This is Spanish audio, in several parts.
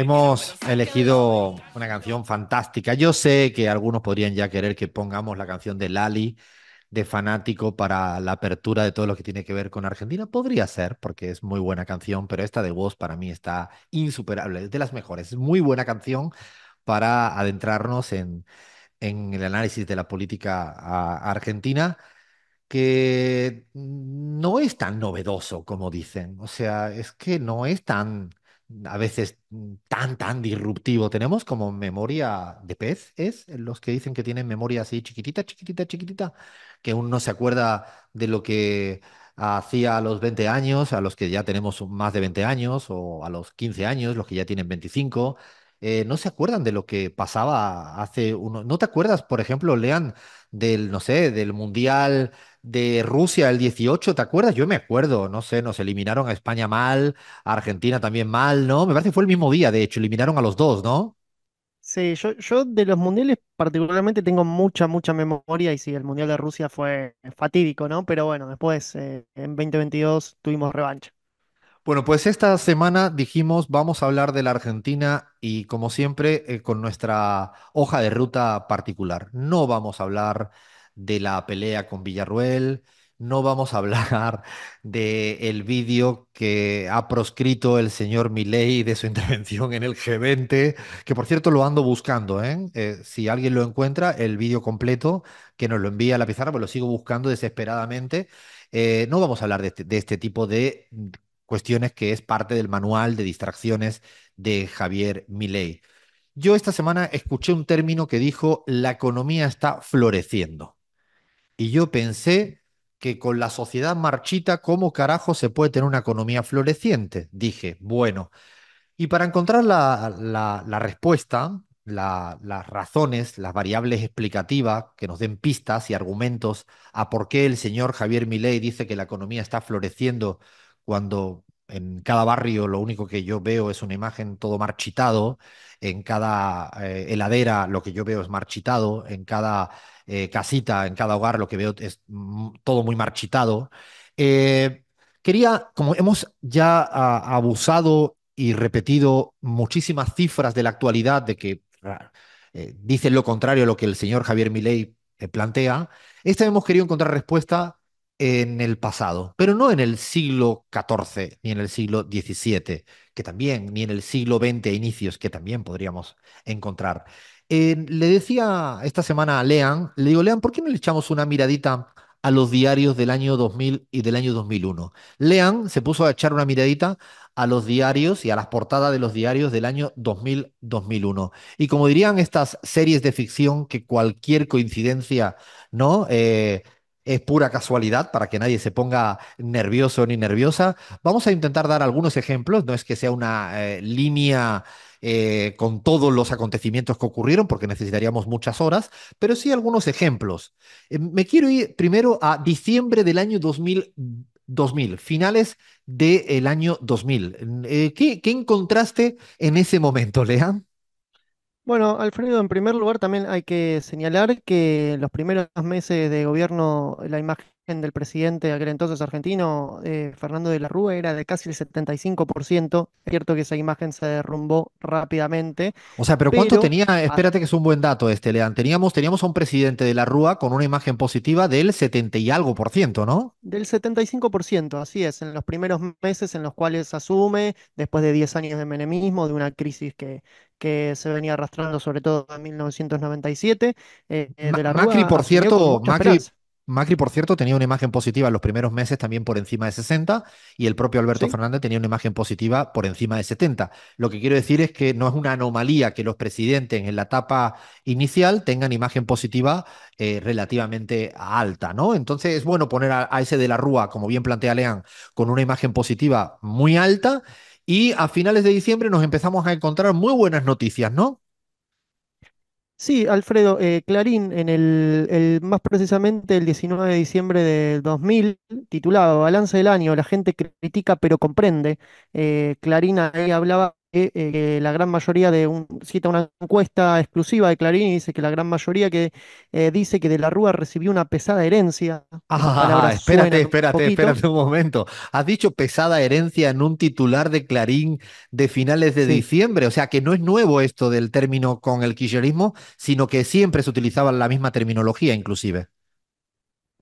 Hemos elegido una canción fantástica. Yo sé que algunos podrían ya querer que pongamos la canción de Lali, de Fanático, para la apertura de todo lo que tiene que ver con Argentina. Podría ser, porque es muy buena canción, pero esta de Voz para mí está insuperable, es de las mejores. Es muy buena canción para adentrarnos en, el análisis de la política argentina que no es tan novedoso como dicen, o sea, es que no es tan a veces mm, tan, tan disruptivo. Tenemos como memoria de pez, ¿es? Los que dicen que tienen memoria así chiquitita, chiquitita, chiquitita, que uno no se acuerda de lo que hacía a los 20 años, a los que ya tenemos más de 20 años, o a los 15 años, los que ya tienen 25. Eh, no se acuerdan de lo que pasaba hace uno. ¿No te acuerdas, por ejemplo, Lean, del, no sé, del Mundial de Rusia el 18, ¿te acuerdas? Yo me acuerdo, no sé, nos eliminaron a España mal, a Argentina también mal, ¿no? Me parece que fue el mismo día, de hecho, eliminaron a los dos, ¿no? Sí, yo, de los mundiales particularmente tengo mucha, mucha memoria y sí, el mundial de Rusia fue fatídico, ¿no? Pero bueno, después eh, en 2022 tuvimos revancha. Bueno, pues esta semana dijimos vamos a hablar de la Argentina y como siempre eh, con nuestra hoja de ruta particular. No vamos a hablar de la pelea con Villarruel, no vamos a hablar del el vídeo que ha proscrito el señor Milei de su intervención en el G20, que por cierto lo ando buscando, ¿eh? eh si alguien lo encuentra, el vídeo completo, que nos lo envía a la pizarra, pues lo sigo buscando desesperadamente. Eh, no vamos a hablar de este, de este tipo de mm, cuestiones que es parte del manual de distracciones de Javier Milei. Yo esta semana escuché un término que dijo, la economía está floreciendo. Y yo pensé que con la sociedad marchita, ¿cómo carajo se puede tener una economía floreciente? Dije, bueno. Y para encontrar la, respuesta, las razones, las variables explicativas que nos den pistas y argumentos a por qué el señor Javier Milei dice que la economía está floreciendo cuando en cada barrio lo único que yo veo es una imagen todo marchitado, en cada eh, heladera lo que yo veo es marchitado, en cada eh, casita, en cada hogar lo que veo es todo muy marchitado. Eh, quería, como hemos ya ah, abusado y repetido muchísimas cifras de la actualidad de que dicen lo contrario a lo que el señor Javier Milei plantea, esta hemos querido encontrar respuesta en el pasado, pero no en el siglo XIV ni en el siglo XVII, que también, ni en el siglo XX inicios, que también podríamos encontrar. Eh, le decía esta semana a Lean, le digo, Lean, ¿por qué no le echamos una miradita a los diarios del año 2000 y del año 2001? Lean se puso a echar una miradita a los diarios y a las portadas de los diarios del año 2000-2001. Y como dirían estas series de ficción que cualquier coincidencia, ¿no? Eh, es pura casualidad para que nadie se ponga nervioso ni nerviosa. Vamos a intentar dar algunos ejemplos, no es que sea una eh, línea eh, con todos los acontecimientos que ocurrieron, porque necesitaríamos muchas horas, pero sí algunos ejemplos. Eh, me quiero ir primero a diciembre del año 2000, finales del año 2000. ¿qué, ¿qué, encontraste en ese momento, Lean? Bueno, Alfredo, en primer lugar también hay que señalar que los primeros meses de gobierno, la imagen del presidente aquel entonces argentino, eh, Fernando de la Rúa, era de casi el 75%. Es cierto que esa imagen se derrumbó rápidamente. O sea, pero, ¿cuánto tenía? Espérate que es un buen dato este, Lean. Teníamos, teníamos a un presidente de la Rúa con una imagen positiva del 70 y algo por ciento, ¿no? Del 75%, así es, en los primeros meses en los cuales asume, después de 10 años de menemismo, de una crisis que, que se venía arrastrando sobre todo en 1997. Eh, eh, de la Macri, por cierto, Macri, por cierto, tenía una imagen positiva en los primeros meses también por encima de 60 y el propio Alberto Fernández tenía una imagen positiva por encima de 70. Lo que quiero decir es que no es una anomalía que los presidentes en la etapa inicial tengan imagen positiva eh, relativamente alta, ¿no? Entonces es bueno poner a, ese de la Rúa, como bien plantea Leán, con una imagen positiva muy alta y a finales de diciembre nos empezamos a encontrar muy buenas noticias, ¿no? Sí, Alfredo, eh, Clarín, en el, más precisamente el 19 de diciembre de 2000, titulado Balance del año, la gente critica pero comprende, Clarina eh, Clarín ahí hablaba eh, eh, la gran mayoría de un, cita una encuesta exclusiva de Clarín y dice que la gran mayoría que eh, dice que de la Rúa recibió una pesada herencia. Ah, ah, ah espérate, espérate, un un momento. Has dicho pesada herencia en un titular de Clarín de finales de diciembre, o sea que no es nuevo esto del término con el kirchnerismo, sino que siempre se utilizaba la misma terminología inclusive.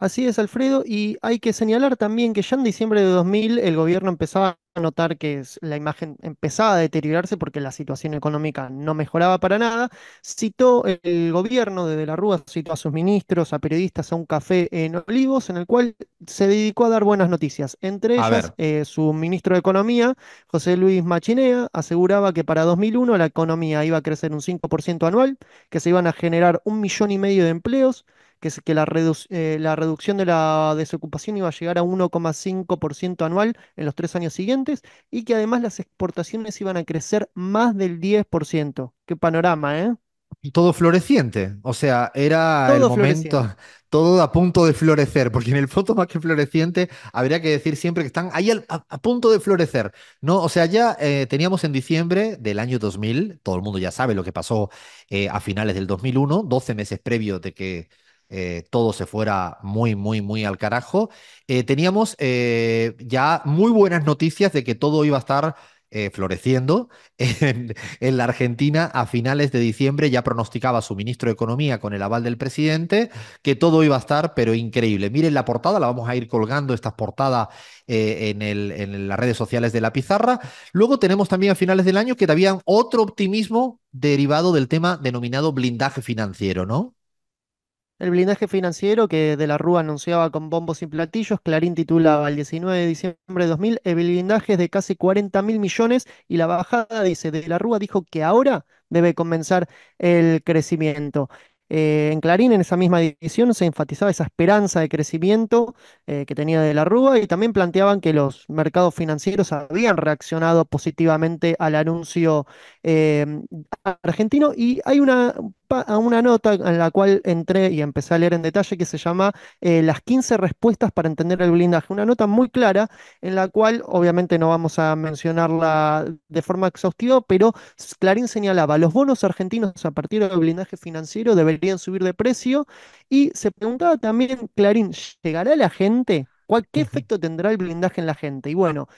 Así es, Alfredo, y hay que señalar también que ya en diciembre de 2000 el gobierno empezaba a notar que la imagen empezaba a deteriorarse porque la situación económica no mejoraba para nada. Citó el gobierno de, la Rúa, citó a sus ministros, a periodistas, a un café en Olivos, en el cual se dedicó a dar buenas noticias. Entre ellas, eh, su ministro de Economía, José Luis Machinea, aseguraba que para 2001 la economía iba a crecer un 5% anual, que se iban a generar un millón y medio de empleos que, eh, la, reducción de la desocupación iba a llegar a 1,5% anual en los tres años siguientes y que además las exportaciones iban a crecer más del 10%. Qué panorama, ¿eh? Todo floreciente, o sea, era el momento, todo a punto de florecer, porque en el foto más que floreciente habría que decir siempre que están ahí a, punto de florecer, ¿no? O sea, ya eh, teníamos en diciembre del año 2000, todo el mundo ya sabe lo que pasó eh, a finales del 2001, 12 meses previo de que eh, todo se fuera muy, muy, muy al carajo, eh, teníamos eh, ya muy buenas noticias de que todo iba a estar floreciendo en, la Argentina a finales de diciembre. Ya pronosticaba su ministro de Economía con el aval del presidente que todo iba a estar, pero increíble. Miren la portada, la vamos a ir colgando, estas portadas en, el, en las redes sociales de la pizarra. Luego tenemos también a finales del año que había otro optimismo derivado del tema denominado blindaje financiero, ¿no? El blindaje financiero que De la Rúa anunciaba con bombos y platillos, Clarín titulaba el 19 de diciembre de 2000, el blindaje es de casi 40 mil millones y la bajada dice, De la Rúa dijo que ahora debe comenzar el crecimiento. Eh, en Clarín, en esa misma edición, se enfatizaba esa esperanza de crecimiento eh, que tenía de la Rúa y también planteaban que los mercados financieros habían reaccionado positivamente al anuncio eh, argentino. Y hay una a una nota en la cual entré y empecé a leer en detalle que se llama eh, Las 15 respuestas para entender el blindaje. Una nota muy clara en la cual obviamente no vamos a mencionarla de forma exhaustiva, pero Clarín señalaba, los bonos argentinos a partir del blindaje financiero deberían subir de precio y se preguntaba también, Clarín, ¿llegará la gente? ¿Qué efecto tendrá el blindaje en la gente? Y bueno,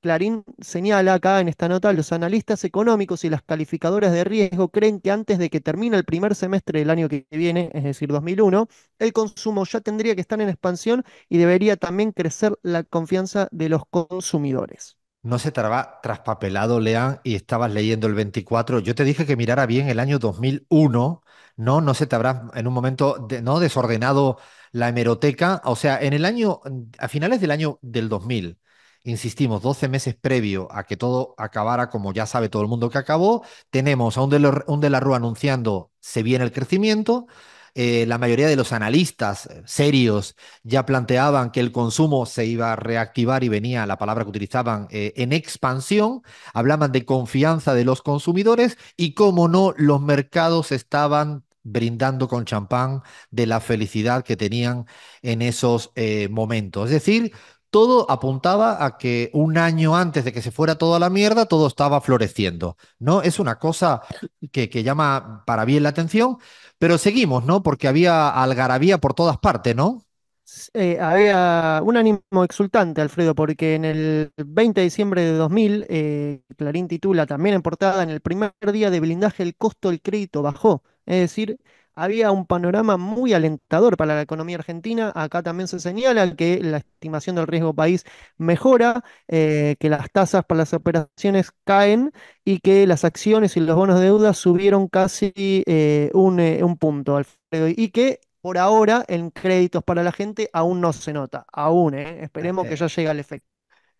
Clarín señala acá en esta nota, los analistas económicos y las calificadoras de riesgo creen que antes de que termine el primer semestre del año que viene, es decir, 2001, el consumo ya tendría que estar en expansión y debería también crecer la confianza de los consumidores. No se habrá traspapelado, lean y estabas leyendo el 24. Yo te dije que mirara bien el año 2001, ¿no? No se te habrá en un momento ¿no? desordenado la hemeroteca. O sea, en el año, a finales del año del 2000 insistimos, 12 meses previo a que todo acabara como ya sabe todo el mundo que acabó, tenemos a un de, la, un de la Rúa anunciando se viene el crecimiento. Eh, la mayoría de los analistas eh, serios ya planteaban que el consumo se iba a reactivar y venía la palabra que utilizaban eh, en expansión, hablaban de confianza de los consumidores y, como no, los mercados estaban brindando con champán de la felicidad que tenían en esos momentos. Es decir, todo apuntaba a que un año antes de que se fuera toda la mierda, todo estaba floreciendo, ¿no? Es una cosa que, llama para bien la atención, pero seguimos, ¿no? Porque había algarabía por todas partes, ¿no? Eh, había un ánimo exultante, Alfredo, porque en el 20 de diciembre de 2000, eh, Clarín titula también en portada, en el primer día de blindaje el costo del crédito bajó, es decir, había un panorama muy alentador para la economía argentina. Acá también se señala que la estimación del riesgo país mejora, eh, que las tasas para las operaciones caen y que las acciones y los bonos de deuda subieron casi eh, eh, un, punto, Alfredo, y que por ahora en créditos para la gente aún no se nota, aún, esperemos que ya llegue al efecto.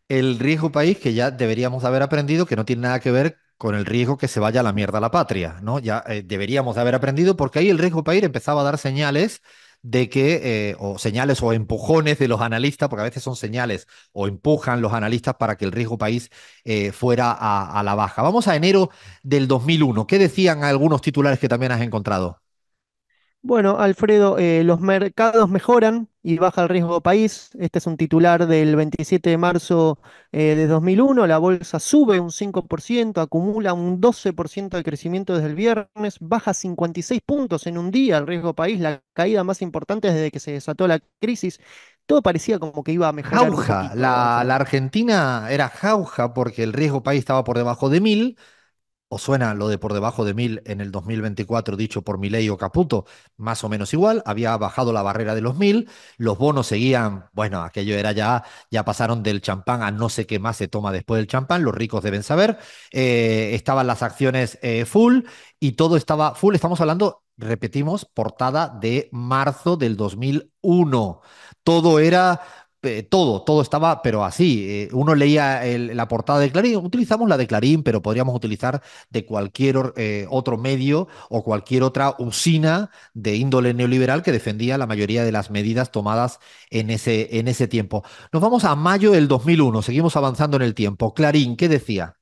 El riesgo país, que ya deberíamos haber aprendido, que no tiene nada que ver con el riesgo que se vaya a la mierda la patria, ¿no? Ya eh, deberíamos de haber aprendido porque ahí el riesgo país empezaba a dar señales de que, eh, o señales o empujones de los analistas, porque a veces son señales o empujan los analistas para que el riesgo país eh, fuera a, a la baja. Vamos a enero del 2001. ¿Qué decían algunos titulares que también has encontrado? Bueno, Alfredo, eh, los mercados mejoran y baja el riesgo país. Este es un titular del 27 de marzo eh, de 2001. La bolsa sube un 5%, acumula un 12% de crecimiento desde el viernes, baja 56 puntos en un día el riesgo país, la caída más importante desde que se desató la crisis. Todo parecía como que iba a mejorar. Jauja, la, la Argentina era jauja porque el riesgo país estaba por debajo de mil. O suena lo de por debajo de 1000 en el 2024 dicho por Milei o Caputo? Más o menos igual, había bajado la barrera de los 1000, los bonos seguían, bueno, aquello era ya, ya pasaron del champán a no sé qué más se toma después del champán, los ricos deben saber, eh, estaban las acciones eh, full y todo estaba full, estamos hablando, repetimos, portada de marzo del 2001. Todo era eh, todo, todo estaba, pero así. Eh, uno leía la portada de Clarín, utilizamos la de Clarín, pero podríamos utilizar de cualquier eh, otro medio o cualquier otra usina de índole neoliberal que defendía la mayoría de las medidas tomadas en ese, en ese tiempo. Nos vamos a mayo del 2001, seguimos avanzando en el tiempo. Clarín, ¿qué decía?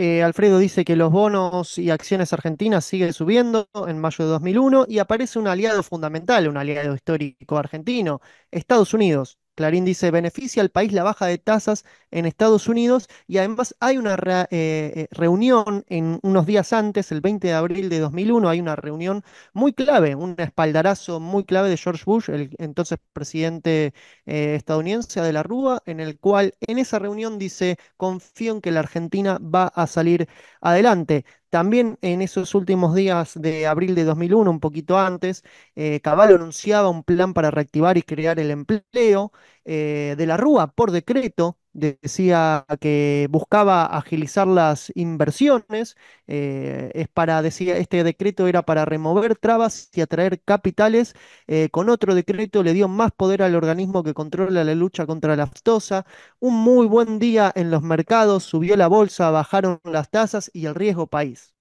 Eh, Alfredo dice que los bonos y acciones argentinas siguen subiendo en mayo de 2001 y aparece un aliado fundamental, un aliado histórico argentino, Estados Unidos. Clarín dice, beneficia al país la baja de tasas en Estados Unidos y además hay una eh, eh, reunión en unos días antes, el 20 de abril de 2001, hay una reunión muy clave, un espaldarazo muy clave de George Bush, el entonces presidente eh, estadounidense de la Rúa, en el cual en esa reunión dice, confío en que la Argentina va a salir adelante. También en esos últimos días de abril de 2001, un poquito antes, eh, Cabal anunciaba un plan para reactivar y crear el empleo. Eh, de la Rúa, por decreto, decía que buscaba agilizar las inversiones, eh, es para, decía, este decreto era para remover trabas y atraer capitales, eh, con otro decreto le dio más poder al organismo que controla la lucha contra la aftosa, un muy buen día en los mercados, subió la bolsa, bajaron las tasas y el riesgo país.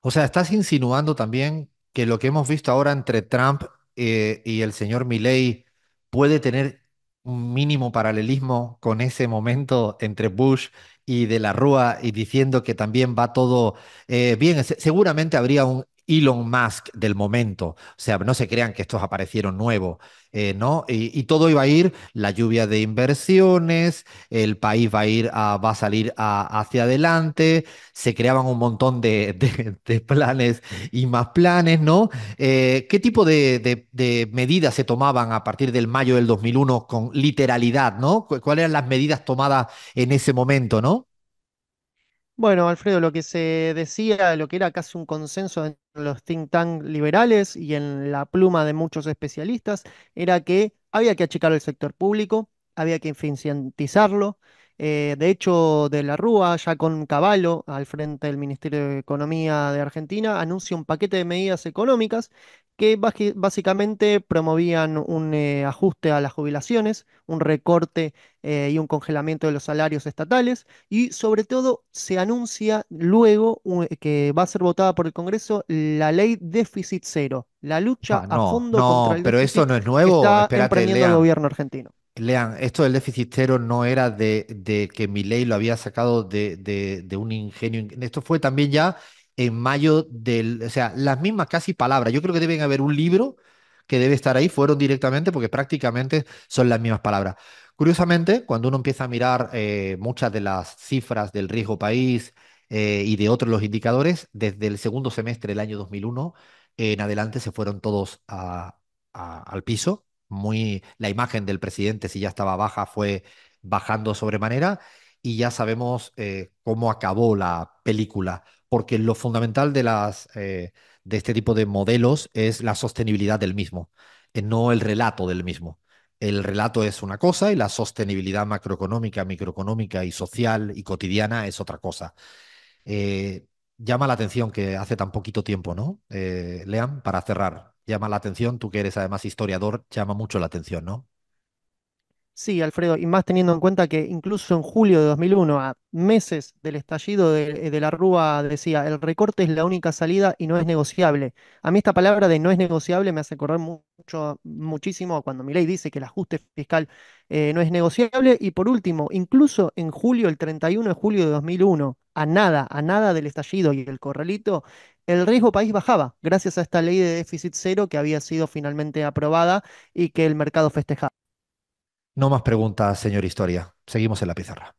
O sea, estás insinuando también que lo que hemos visto ahora entre Trump eh, y el señor Milley puede tener un mínimo paralelismo con ese momento entre Bush y de la Rúa y diciendo que también va todo eh, bien. seguramente habría un Elon Musk del momento. O sea, no se crean que estos aparecieron nuevos, eh, ¿no? Y, todo iba a ir, la lluvia de inversiones, el país va a ir a, va a salir hacia adelante, se creaban un montón de, planes y más planes, ¿no? Eh, ¿Qué tipo de, de, medidas se tomaban a partir del mayo del 2001 con literalidad, ¿no? ¿Cuáles eran las medidas tomadas en ese momento, ¿no? Bueno, Alfredo, lo que se decía, lo que era casi un consenso en los think tank liberales y en la pluma de muchos especialistas, era que había que achicar el sector público, había que eficientizarlo, eh, de hecho, de la Rúa, ya con Caballo al frente del Ministerio de Economía de Argentina, anuncia un paquete de medidas económicas que básicamente promovían un eh, ajuste a las jubilaciones, un recorte eh, y un congelamiento de los salarios estatales y sobre todo se anuncia luego que va a ser votada por el Congreso la ley déficit cero, la lucha ah, a fondo contra el pero eso no es nuevo, está gobierno argentino. Lean, esto del déficit cero no era de, que mi ley lo había sacado de, un ingenio. Esto fue también ya en mayo del. O sea, las mismas casi palabras. Yo creo que deben haber un libro que debe estar ahí. Fueron directamente porque prácticamente son las mismas palabras. Curiosamente, cuando uno empieza a mirar eh, muchas de las cifras del riesgo país eh, y de otros los indicadores, desde el segundo semestre del año 2001 en adelante se fueron todos al piso muy la imagen del presidente, si ya estaba baja, fue bajando sobremanera y ya sabemos eh, cómo acabó la película, porque lo fundamental de, las, eh, de este tipo de modelos es la sostenibilidad del mismo, eh, no el relato del mismo. El relato es una cosa y la sostenibilidad macroeconómica, microeconómica y social y cotidiana es otra cosa. llama la atención que hace tan poquito tiempo, ¿no? Lean, para cerrar llama la atención, tú que eres además historiador, llama mucho la atención, ¿no? Sí, Alfredo, y más teniendo en cuenta que incluso en julio de 2001, a meses del estallido eh, de, la Rúa, decía, el recorte es la única salida y no es negociable. A mí esta palabra de no es negociable me hace correr mucho, muchísimo cuando mi ley dice que el ajuste fiscal eh, no es negociable. Y por último, incluso en julio, el 31 de julio de 2001, a nada, a nada del estallido y el corralito, el riesgo país bajaba gracias a esta ley de déficit cero que había sido finalmente aprobada y que el mercado festejaba. No más preguntas, señor Historia. Seguimos en la pizarra.